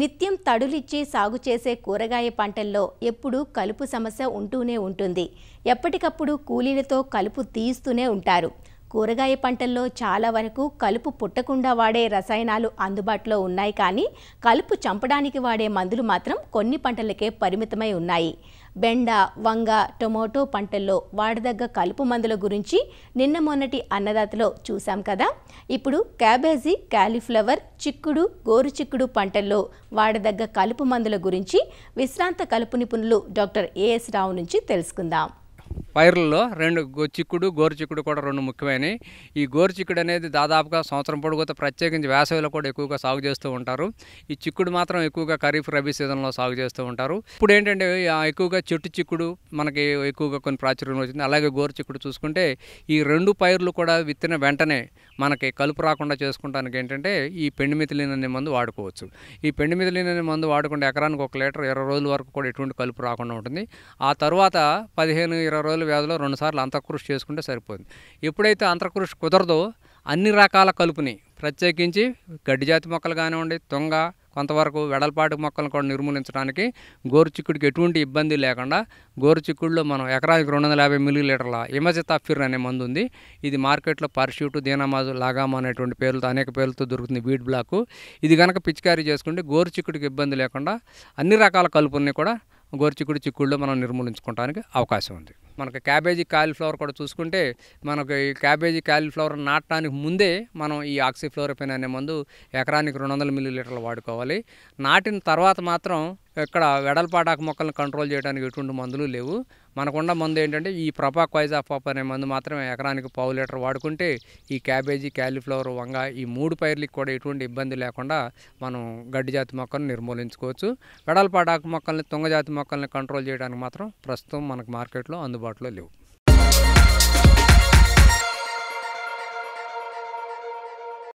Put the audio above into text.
నిత్యం తడులిచ్చి సాగు చేసే కూరగాయ పంటల్లో ఎప్పుడూ కలుపు సమస్య ఉంటూనే ఉంటుంది ఎప్పటికప్పుడు కూలీలతో కలుపు తీస్తూనే ఉంటారు కూరగాయ పంటల్లో చాలా వరకు కలుపు పుట్టకుండా వాడే రసాయనాలు అందుబాటులో ఉన్నాయి కానీ కలుపు చంపడానికి వాడే మందులు మాత్రం కొన్ని పంటలకే పరిమితమై ఉన్నాయి బెండ వంగ టొమాటో పంటల్లో వాడదగ్గ కలుపు మందుల గురించి నిన్న మొన్నటి అన్నదాతలో చూశాం కదా ఇప్పుడు క్యాబేజీ క్యాలీఫ్లవర్ చిక్కుడు గోరు చిక్కుడు పంటల్లో వాడదగ్గ కలుపు మందుల గురించి విశ్రాంత కలుపు నిపుణులు డాక్టర్ ఏఎస్ రావు నుంచి తెలుసుకుందాం పైర్లలో రెండు చిక్కుడు గోరుచిక్కుడు కూడా రెండు ముఖ్యమైనవి ఈ గోరుచిక్కుడు అనేది దాదాపుగా సంవత్సరం పొడుగుతో ప్రత్యేకించి వేసవిలో కూడా ఎక్కువగా సాగు చేస్తూ ఉంటారు ఈ చిక్కుడు మాత్రం ఎక్కువగా ఖరీఫ్ రబీ సీజన్లో సాగు చేస్తూ ఉంటారు ఇప్పుడు ఏంటంటే ఎక్కువగా చెట్టు చిక్కుడు మనకి ఎక్కువగా కొన్ని ప్రాచుర్యం వచ్చింది అలాగే గోరుచిక్కుడు చూసుకుంటే ఈ రెండు పైర్లు కూడా విత్తిన వెంటనే మనకి కలుపు రాకుండా చేసుకుంటానికి ఏంటంటే ఈ పెండిమితిలిన్ అనే మందు వాడుకోవచ్చు ఈ పెండిమితిలిన్ అనే మందు వాడుకుంటే ఎకరానికి ఒక లీటర్ ఇరవై రోజుల వరకు కూడా ఎటువంటి కలుపు రాకుండా ఉంటుంది ఆ తర్వాత పదిహేను ఇరవై రోజులు కలుపుల వ్యాధిలో రెండుసార్లు అంతఃకృషి చేసుకుంటే సరిపోతుంది ఎప్పుడైతే అంతఃకృషి కుదరదో అన్ని రకాల కలుపుని ప్రత్యేకించి గడ్డి జాతి మొక్కలు కానివ్వండి తుంగ కొంతవరకు వెడల్పాటి మొక్కలను కూడా నిర్మూలించడానికి గోరుచిక్కుడికి ఎటువంటి ఇబ్బంది లేకుండా గోరుచిక్కుడులో మనం ఎకరానికి రెండు వందల యాభై మిల్లీ లీటర్ల ఇమజతాఫిర్ అనే మందు ఉంది ఇది మార్కెట్లో పర్ష్యూట్ దీనామాజు లాగామ అనేటువంటి పేర్లతో అనేక పేర్లతో దొరుకుతుంది వీడ్ బ్లాక్ ఇది కనుక పిచికారీ చేసుకుంటే గోరుచిక్కుడికి ఇబ్బంది లేకుండా అన్ని రకాల కలుపుల్ని కూడా గోరుచిక్కుడు చిక్కుడులో మనం నిర్మూలించుకోవడానికి అవకాశం ఉంది మనకు క్యాబేజీ కాలీఫ్లవర్ కూడా చూసుకుంటే మనకు ఈ క్యాబేజీ కాలీఫ్లవర్ నాటడానికి ముందే మనం ఈ ఆక్సిఫ్లోరపెన్ అనే మందు ఎకరానికి రెండు వందల మిల్లీ లీటర్లు వాడుకోవాలి నాటిన తర్వాత మాత్రం ఇక్కడ వెడల్పాటాకు మొక్కలను కంట్రోల్ చేయడానికి ఎటువంటి మందులు లేవు మనకున్న మందు ఏంటంటే ఈ ప్రపా క్వైజాఫాప్ అనే మందు మాత్రమే ఎకరానికి పావు లీటర్ వాడుకుంటే ఈ క్యాబేజీ క్యాలీఫ్లవర్ వంగ ఈ మూడు పైర్లకి కూడా ఎటువంటి ఇబ్బంది లేకుండా మనం గడ్డి జాతి మొక్కలను నిర్మూలించుకోవచ్చు వెడల్పాటాకు మొక్కల్ని తుంగజాతి మొక్కల్ని కంట్రోల్ చేయడానికి మాత్రం ప్రస్తుతం మనకు మార్కెట్లో అందుబాటులో లేవు